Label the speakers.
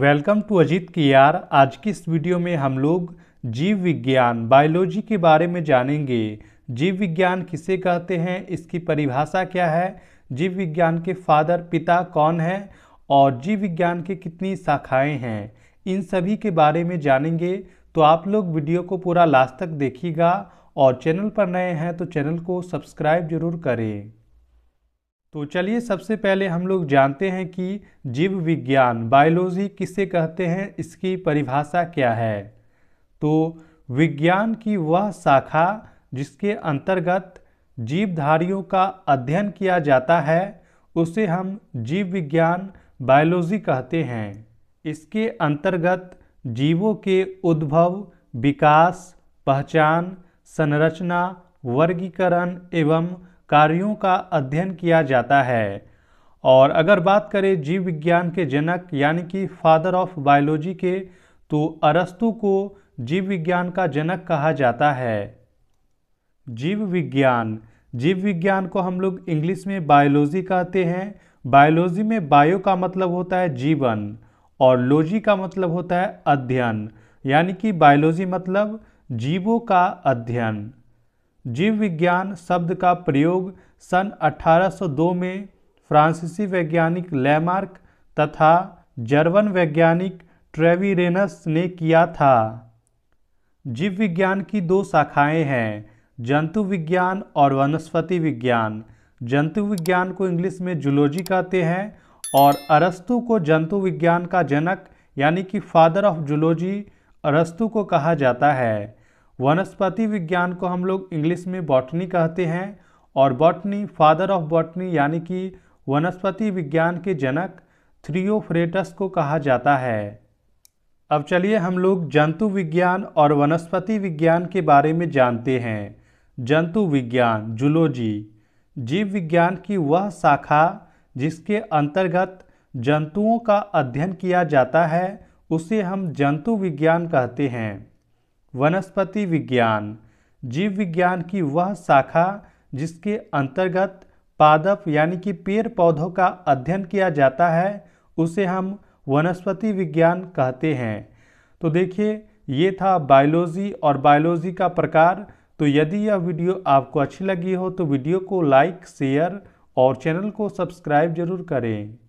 Speaker 1: welcome to Ajit की यार आज की इस वीडियो में हम लोग जीव विज्ञान बायोलॉजी के बारे में जानेंगे जीव विज्ञान किसे कहते हैं इसकी परिभाषा क्या है जीव विज्ञान के फादर पिता कौन हैं और जीव विज्ञान के कितनी शाखाएं हैं इन सभी के बारे में जानेंगे तो आप लोग वीडियो को पूरा लास्ट तक देखिएगा और चैनल पर नए हैं तो चैनल को सब्सक्राइब जरूर करें तो चलिए सबसे पहले हम लोग जानते हैं कि जीव विज्ञान बायोलॉजी किसे कहते हैं इसकी परिभाषा क्या है तो विज्ञान की वह शाखा जिसके अंतर्गत जीवधारियों का अध्ययन किया जाता है उसे हम जीव विज्ञान बायोलॉजी कहते हैं इसके अंतर्गत जीवों के उद्भव विकास पहचान संरचना वर्गीकरण एवं कार्यों का अध्ययन किया जाता है और अगर बात करें जीव विज्ञान के जनक यानी कि फादर ऑफ बायोलॉजी के तो अरस्तु को जीव विज्ञान का जनक कहा जाता है जीव विज्ञान जीव विज्ञान को हम लोग इंग्लिश में बायोलॉजी कहते हैं बायोलॉजी में बायो का मतलब होता है जीवन और लॉजी का मतलब होता है अध्ययन यानी कि बायोलॉजी मतलब जीवों का अध्ययन जीव विज्ञान शब्द का प्रयोग सन 1802 में फ्रांसीसी वैज्ञानिक लैमार्क तथा जर्मन वैज्ञानिक ट्रेविरेनस ने किया था जीव विज्ञान की दो शाखाएं हैं जंतु विज्ञान और वनस्पति विज्ञान जंतु विज्ञान को इंग्लिश में जुलोजी कहते हैं और अरस्तु को जंतु विज्ञान का जनक यानी कि फादर ऑफ जुलोजी अरस्तु को कहा जाता है वनस्पति विज्ञान को हम लोग इंग्लिश में बॉटनी कहते हैं और बॉटनी फादर ऑफ बॉटनी यानी कि वनस्पति विज्ञान के जनक थ्रियोफ्रेटस को कहा जाता है अब चलिए हम लोग जंतु विज्ञान और वनस्पति विज्ञान के बारे में जानते हैं जंतु विज्ञान जुलोजी जीव विज्ञान की वह शाखा जिसके अंतर्गत जंतुओं का अध्ययन किया जाता है उसे हम जंतु विज्ञान कहते हैं वनस्पति विज्ञान जीव विज्ञान की वह शाखा जिसके अंतर्गत पादप यानी कि पेड़ पौधों का अध्ययन किया जाता है उसे हम वनस्पति विज्ञान कहते हैं तो देखिए ये था बायोलॉजी और बायोलॉजी का प्रकार तो यदि यह वीडियो आपको अच्छी लगी हो तो वीडियो को लाइक शेयर और चैनल को सब्सक्राइब जरूर करें